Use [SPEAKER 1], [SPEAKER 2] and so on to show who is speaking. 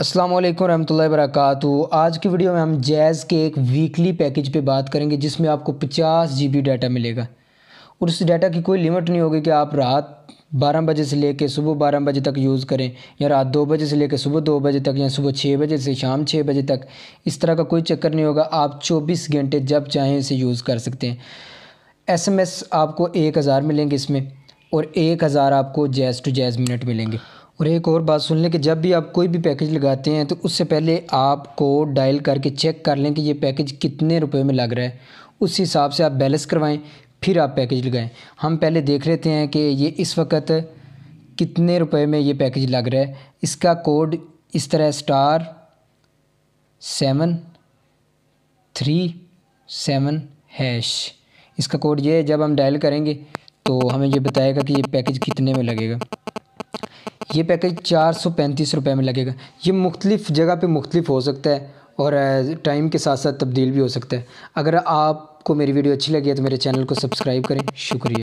[SPEAKER 1] अस्सलाम वालेकुम रहमतुल्लाहि वरकू आज की वीडियो में हम जैज़ के एक वीकली पैकेज पे बात करेंगे जिसमें आपको 50 बी डाटा मिलेगा और उस डाटा की कोई लिमिट नहीं होगी कि आप रात 12 बजे से लेकर सुबह 12 बजे तक यूज़ करें या रात 2 बजे से लेकर सुबह 2 बजे तक या सुबह 6 बजे से शाम 6 बजे तक इस तरह का कोई चक्कर नहीं होगा आप चौबीस घंटे जब चाहें इसे यूज़ कर सकते हैं एस आपको एक हज़ार मिलेंगे इसमें और एक हज़ार आपको जैज़ टू जैज़ मिनट मिलेंगे और एक और बात सुन लें कि जब भी आप कोई भी पैकेज लगाते हैं तो उससे पहले आपको डायल करके चेक कर लें कि ये पैकेज कितने रुपए में लग रहा है उस हिसाब से आप बैलेंस करवाएं फिर आप पैकेज लगाएं हम पहले देख लेते हैं कि ये इस वक्त कितने रुपए में ये पैकेज लग रहा है इसका कोड इस तरह star seven three seven hash इसका कोड ये है जब हम डायल करेंगे तो हमें ये बताएगा कि ये पैकेज कितने में लगेगा ये पैकेज चार सौ पैंतीस रुपये में लगेगा ये मुख्तलिफ़ जगह पे मुख्तलिफ हो सकता है और टाइम के साथ साथ तब्दील भी हो सकता है अगर आपको मेरी वीडियो अच्छी लगी है तो मेरे चैनल को सब्सक्राइब करें शुक्रिया